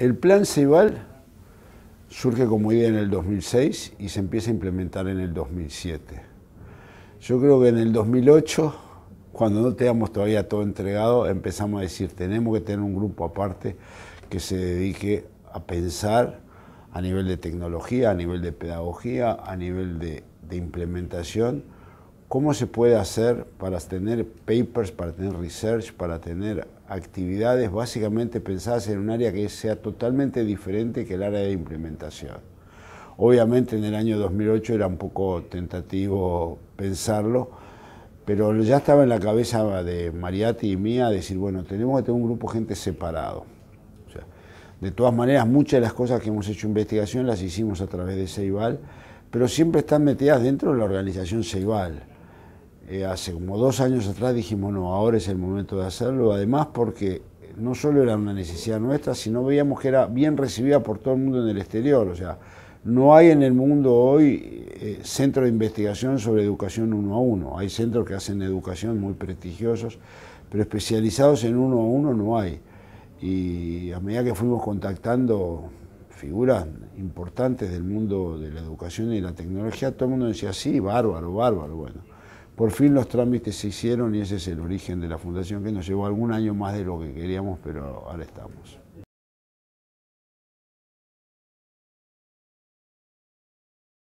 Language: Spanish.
El plan Ceibal surge como idea en el 2006 y se empieza a implementar en el 2007. Yo creo que en el 2008, cuando no teníamos todavía todo entregado, empezamos a decir, tenemos que tener un grupo aparte que se dedique a pensar a nivel de tecnología, a nivel de pedagogía, a nivel de implementación, ¿Cómo se puede hacer para tener papers, para tener research, para tener actividades básicamente pensadas en un área que sea totalmente diferente que el área de implementación? Obviamente en el año 2008 era un poco tentativo pensarlo, pero ya estaba en la cabeza de Mariati y mía decir, bueno, tenemos que tener un grupo de gente separado. de todas maneras, muchas de las cosas que hemos hecho investigación las hicimos a través de Ceibal, pero siempre están metidas dentro de la organización Ceibal. Eh, hace como dos años atrás dijimos, no, ahora es el momento de hacerlo, además porque no solo era una necesidad nuestra, sino veíamos que era bien recibida por todo el mundo en el exterior, o sea, no hay en el mundo hoy eh, centro de investigación sobre educación uno a uno, hay centros que hacen educación muy prestigiosos, pero especializados en uno a uno no hay. Y a medida que fuimos contactando figuras importantes del mundo de la educación y la tecnología, todo el mundo decía, sí, bárbaro, bárbaro, bueno. Por fin los trámites se hicieron y ese es el origen de la fundación que nos llevó algún año más de lo que queríamos, pero ahora estamos.